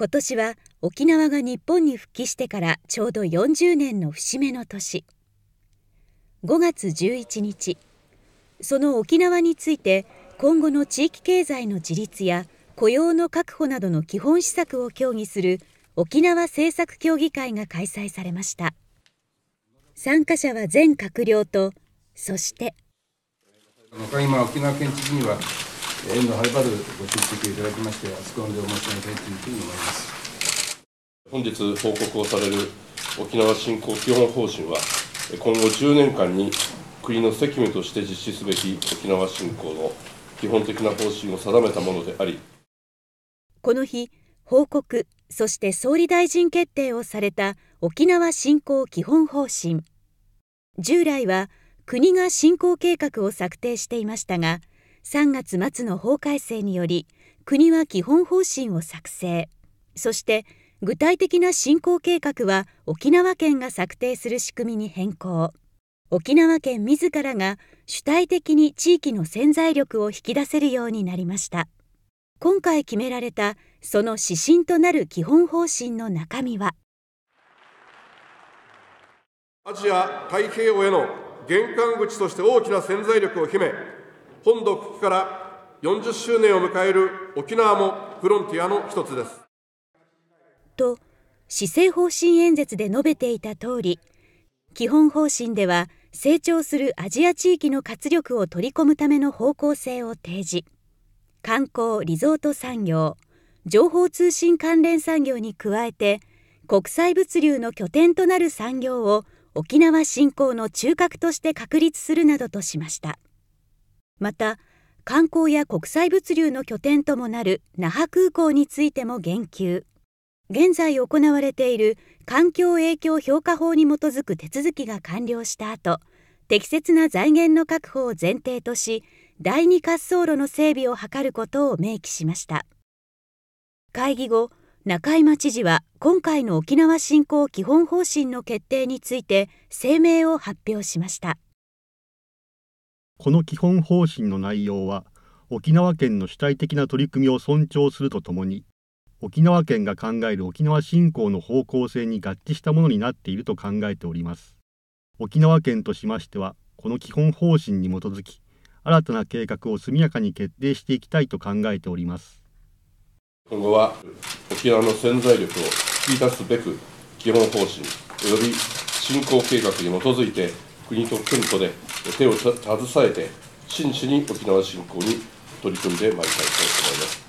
今年は沖縄が日本に復帰してからちょうど40年の節目の年5月11日その沖縄について今後の地域経済の自立や雇用の確保などの基本施策を協議する沖縄政策協議会が開催されました参加者は全閣僚とそして今沖縄県知事には遠藤はるばるご出席いただきまして、厚く御礼を申し上げたいというふうに思います本日報告をされる沖縄振興基本方針は、今後10年間に国の責務として実施すべき沖縄振興の基本的な方針を定めたものでありこの日報告そして総理大臣決定をされた沖縄振興基本方針従来は国が振興計画を策定していましたが3月末の法改正により国は基本方針を作成そして具体的な振興計画は沖縄県が策定する仕組みに変更沖縄県自らが主体的に地域の潜在力を引き出せるようになりました今回決められたその指針となる基本方針の中身はアジア太平洋への玄関口として大きな潜在力を秘め本土復帰から40周年を迎える沖縄もフロンティアの一つです。と施政方針演説で述べていた通り基本方針では成長するアジア地域の活力を取り込むための方向性を提示観光・リゾート産業情報通信関連産業に加えて国際物流の拠点となる産業を沖縄振興の中核として確立するなどとしました。また観光や国際物流の拠点ともなる那覇空港についても言及現在行われている環境影響評価法に基づく手続きが完了した後適切な財源の確保を前提とし第二滑走路の整備を図ることを明記しました会議後中井町知事は今回の沖縄振興基本方針の決定について声明を発表しましたこの基本方針の内容は沖縄県の主体的な取り組みを尊重するとともに沖縄県が考える沖縄振興の方向性に合致したものになっていると考えております沖縄県としましてはこの基本方針に基づき新たな計画を速やかに決定していきたいと考えております今後は沖縄の潜在力を引き出すべく基本方針及び振興計画に基づいて国と県とで手を携えて真摯に沖縄振興に取り組んでまいりたいと思います。